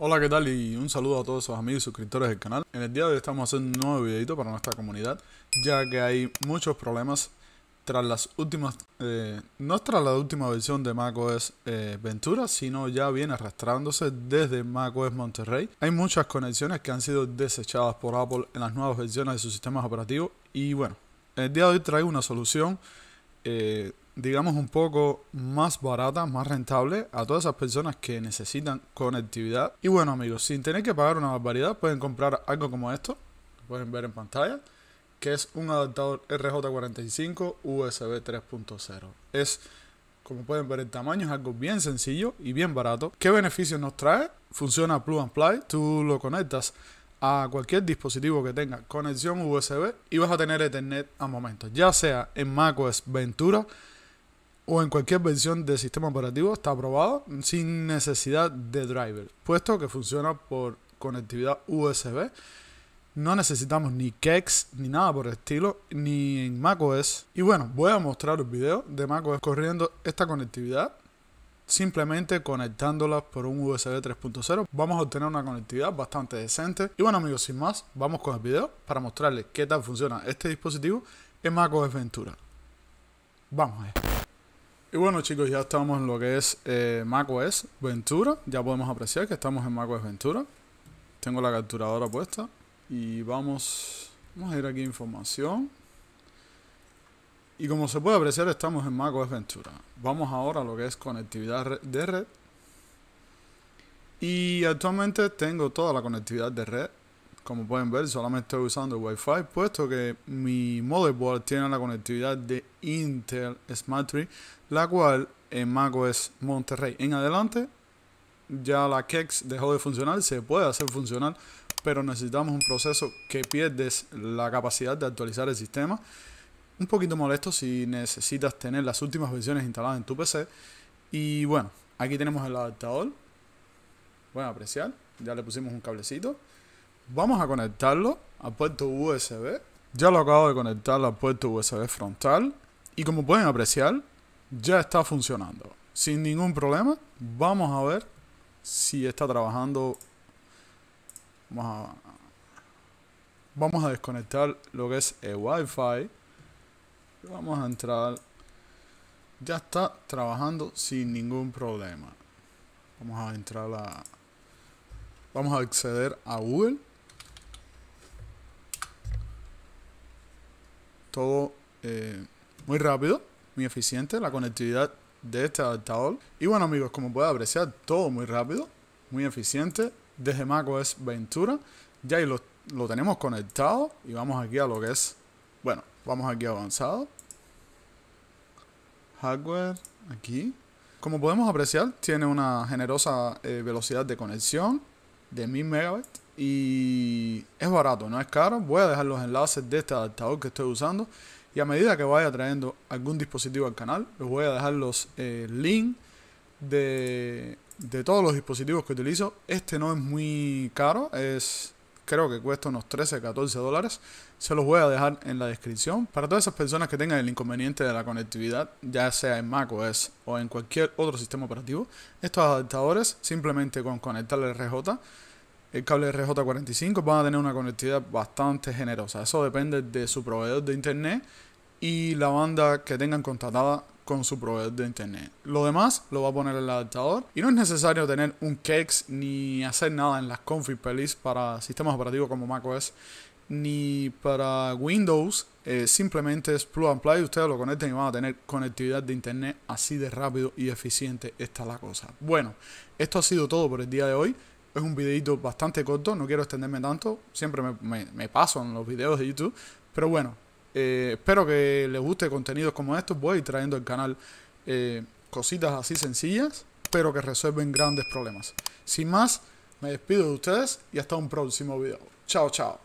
Hola, ¿qué tal? Y un saludo a todos sus amigos y suscriptores del canal. En el día de hoy estamos haciendo un nuevo videito para nuestra comunidad, ya que hay muchos problemas tras las últimas... Eh, no tras la última versión de macOS eh, Ventura, sino ya viene arrastrándose desde macOS Monterrey. Hay muchas conexiones que han sido desechadas por Apple en las nuevas versiones de sus sistemas operativos y bueno, el día de hoy traigo una solución eh, digamos, un poco más barata, más rentable a todas esas personas que necesitan conectividad. Y bueno, amigos, sin tener que pagar una barbaridad, pueden comprar algo como esto, pueden ver en pantalla, que es un adaptador RJ45 USB 3.0. Es como pueden ver el tamaño es algo bien sencillo y bien barato. ¿Qué beneficios nos trae? Funciona plug and play. Tú lo conectas a cualquier dispositivo que tenga conexión USB y vas a tener Ethernet a momento ya sea en macOS Ventura o en cualquier versión del sistema operativo, está aprobado sin necesidad de driver, puesto que funciona por conectividad USB. No necesitamos ni KEX ni nada por estilo, ni en macOS. Y bueno, voy a mostrar un video de macOS corriendo esta conectividad simplemente conectándolas por un USB 3.0 vamos a obtener una conectividad bastante decente. Y bueno amigos, sin más, vamos con el video para mostrarles qué tal funciona este dispositivo en macOS Ventura. Vamos ver Y bueno chicos, ya estamos en lo que es eh, macOS Ventura. Ya podemos apreciar que estamos en macOS Ventura. Tengo la capturadora puesta y vamos, vamos a ir aquí a información. Y como se puede apreciar, estamos en macOS Ventura. Vamos ahora a lo que es conectividad de red. Y actualmente tengo toda la conectividad de red. Como pueden ver, solamente estoy usando Wi-Fi, puesto que mi motherboard tiene la conectividad de Intel Smart Tree, la cual en macOS Monterrey en adelante ya la Kex dejó de funcionar, se puede hacer funcionar, pero necesitamos un proceso que pierdes la capacidad de actualizar el sistema un poquito molesto si necesitas tener las últimas versiones instaladas en tu PC. Y bueno, aquí tenemos el adaptador. Pueden apreciar, ya le pusimos un cablecito. Vamos a conectarlo a puerto USB. Ya lo acabo de conectar al puerto USB frontal. Y como pueden apreciar, ya está funcionando. Sin ningún problema. Vamos a ver si está trabajando. Vamos a, vamos a desconectar lo que es el Wi-Fi vamos a entrar ya está trabajando sin ningún problema vamos a entrar a vamos a acceder a google todo eh, muy rápido muy eficiente la conectividad de este adaptador y bueno amigos como pueden apreciar todo muy rápido muy eficiente desde macOS Ventura ya y lo tenemos conectado y vamos aquí a lo que es bueno, vamos aquí a avanzado. Hardware, aquí. Como podemos apreciar, tiene una generosa eh, velocidad de conexión de 1000 megabits y es barato, no es caro. Voy a dejar los enlaces de este adaptador que estoy usando y a medida que vaya trayendo algún dispositivo al canal, les voy a dejar los eh, links de, de todos los dispositivos que utilizo. Este no es muy caro, es creo que cuesta unos 13, 14 dólares. Se los voy a dejar en la descripción. Para todas esas personas que tengan el inconveniente de la conectividad, ya sea en macOS o en cualquier otro sistema operativo, estos adaptadores simplemente con conectar el RJ, el cable RJ45, van a tener una conectividad bastante generosa. Eso depende de su proveedor de internet y la banda que tengan contratada con su proveedor de internet. Lo demás lo va a poner el adaptador y no es necesario tener un kex ni hacer nada en las config pelis para sistemas operativos como macOS ni para Windows. Eh, simplemente es plug and play. Ustedes lo conecten y van a tener conectividad de internet así de rápido y eficiente. está la cosa. Bueno, esto ha sido todo por el día de hoy. Es un videito bastante corto, no quiero extenderme tanto. Siempre me paso en los videos de YouTube. Pero bueno, eh, espero que les guste contenido como estos. Voy trayendo al canal eh, cositas así sencillas, pero que resuelven grandes problemas. Sin más, me despido de ustedes y hasta un próximo video. Chao, chao.